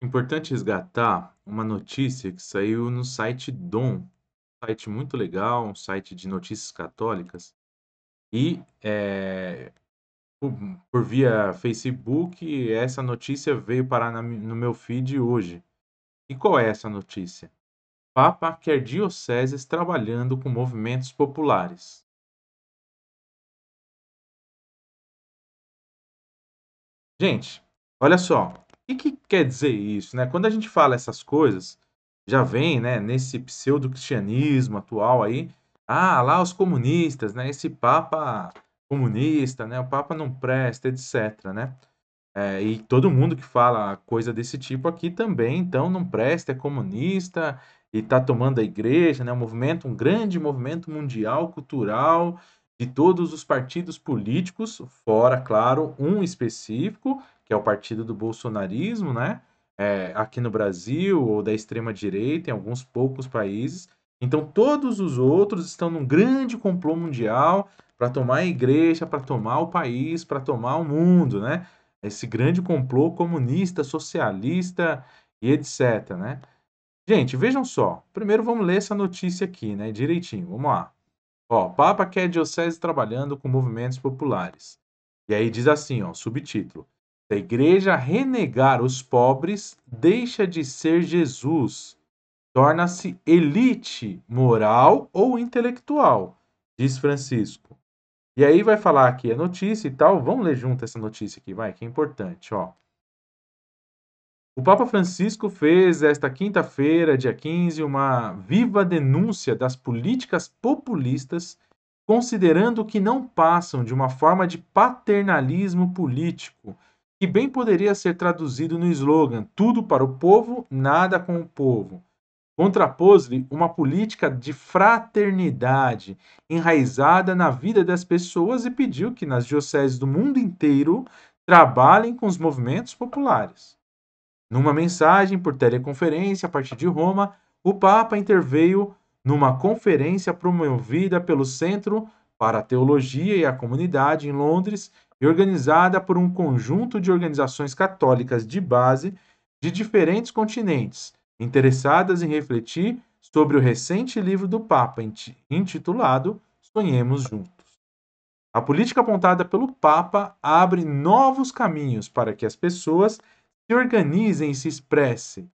Importante resgatar uma notícia que saiu no site Dom, um site muito legal, um site de notícias católicas, e é, por, por via Facebook, essa notícia veio parar na, no meu feed hoje. E qual é essa notícia? Papa quer dioceses trabalhando com movimentos populares. Gente, olha só que, que quer dizer isso? Né? Quando a gente fala essas coisas, já vem né, nesse pseudo-cristianismo atual aí, ah, lá os comunistas, né, esse Papa comunista, né, o Papa não presta, etc. Né? É, e todo mundo que fala coisa desse tipo aqui também, então não presta, é comunista e está tomando a igreja, né, um movimento, um grande movimento mundial, cultural, de todos os partidos políticos, fora, claro, um específico, que é o partido do bolsonarismo, né? É, aqui no Brasil, ou da extrema-direita, em alguns poucos países. Então, todos os outros estão num grande complô mundial para tomar a igreja, para tomar o país, para tomar o mundo, né? Esse grande complô comunista, socialista e etc, né? Gente, vejam só. Primeiro vamos ler essa notícia aqui, né? Direitinho, vamos lá. Ó, Papa quer diocese trabalhando com movimentos populares. E aí diz assim, ó, subtítulo da igreja renegar os pobres deixa de ser Jesus, torna-se elite moral ou intelectual, diz Francisco. E aí vai falar aqui a notícia e tal, vamos ler junto essa notícia aqui, vai, que é importante, ó. O Papa Francisco fez esta quinta-feira, dia 15, uma viva denúncia das políticas populistas, considerando que não passam de uma forma de paternalismo político que bem poderia ser traduzido no slogan Tudo para o povo, nada com o povo. Contrapôs-lhe uma política de fraternidade enraizada na vida das pessoas e pediu que nas dioceses do mundo inteiro trabalhem com os movimentos populares. Numa mensagem por teleconferência a partir de Roma, o Papa interveio numa conferência promovida pelo Centro para a Teologia e a Comunidade em Londres e organizada por um conjunto de organizações católicas de base de diferentes continentes, interessadas em refletir sobre o recente livro do Papa intitulado Sonhemos Juntos. A política apontada pelo Papa abre novos caminhos para que as pessoas se organizem e se expressem,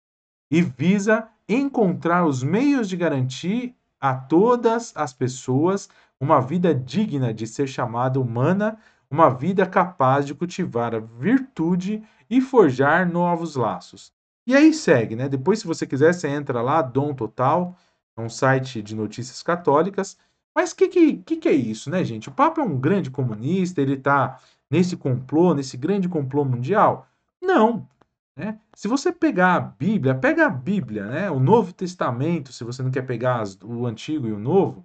e visa encontrar os meios de garantir a todas as pessoas uma vida digna de ser chamada humana uma vida capaz de cultivar a virtude e forjar novos laços. E aí segue, né? Depois, se você quiser, você entra lá, Dom Total, é um site de notícias católicas. Mas o que, que, que, é isso, né, gente? O Papa é um grande comunista, ele está nesse complô, nesse grande complô mundial? Não. Né? Se você pegar a Bíblia, pega a Bíblia, né? o Novo Testamento, se você não quer pegar as, o Antigo e o Novo,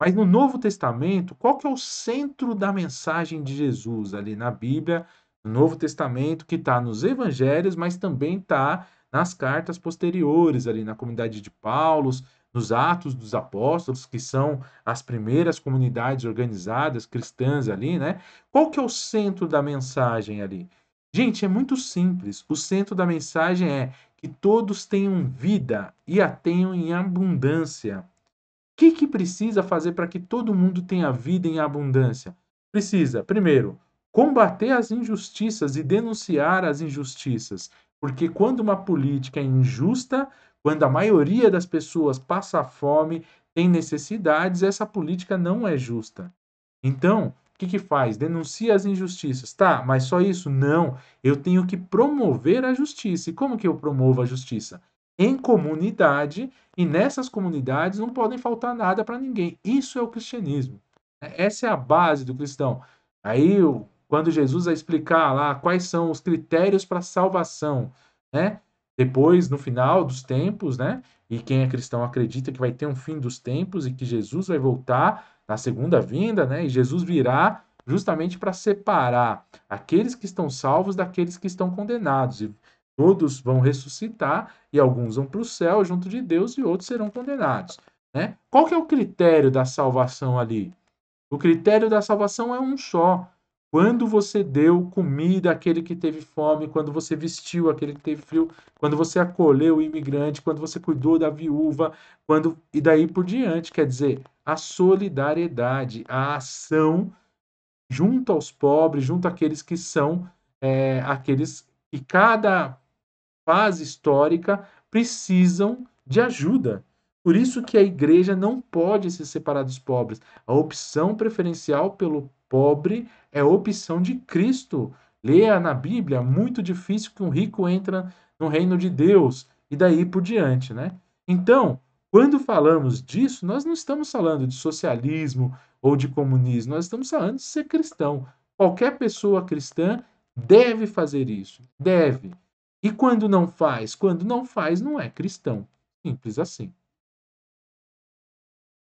mas no Novo Testamento, qual que é o centro da mensagem de Jesus ali na Bíblia, no Novo Testamento, que está nos Evangelhos, mas também está nas cartas posteriores ali na comunidade de Paulo, nos Atos dos Apóstolos, que são as primeiras comunidades organizadas cristãs ali, né? Qual que é o centro da mensagem ali? Gente, é muito simples. O centro da mensagem é que todos tenham vida e a tenham em abundância que, que precisa fazer para que todo mundo tenha vida em abundância? Precisa, primeiro, combater as injustiças e denunciar as injustiças. Porque quando uma política é injusta, quando a maioria das pessoas passa fome, tem necessidades, essa política não é justa. Então, o que, que faz? Denuncia as injustiças. Tá, mas só isso? Não. Eu tenho que promover a justiça. E como que eu promovo a justiça? em comunidade, e nessas comunidades não podem faltar nada para ninguém. Isso é o cristianismo. Né? Essa é a base do cristão. Aí, quando Jesus vai explicar lá quais são os critérios para salvação, né? Depois, no final dos tempos, né? E quem é cristão acredita que vai ter um fim dos tempos e que Jesus vai voltar na segunda vinda, né? E Jesus virá justamente para separar aqueles que estão salvos daqueles que estão condenados. E Todos vão ressuscitar e alguns vão para o céu junto de Deus e outros serão condenados. Né? Qual que é o critério da salvação ali? O critério da salvação é um só. Quando você deu comida àquele que teve fome, quando você vestiu aquele que teve frio, quando você acolheu o imigrante, quando você cuidou da viúva, quando e daí por diante, quer dizer, a solidariedade, a ação junto aos pobres, junto àqueles que são é, eh, aqueles que cada fase histórica precisam de ajuda. Por isso que a igreja não pode se separar dos pobres. A opção preferencial pelo pobre é a opção de Cristo. Leia na Bíblia, muito difícil que um rico entra no reino de Deus e daí por diante, né? Então, quando falamos disso, nós não estamos falando de socialismo ou de comunismo, nós estamos falando de ser cristão. Qualquer pessoa cristã deve fazer isso, deve. E quando não faz? Quando não faz, não é cristão. Simples assim.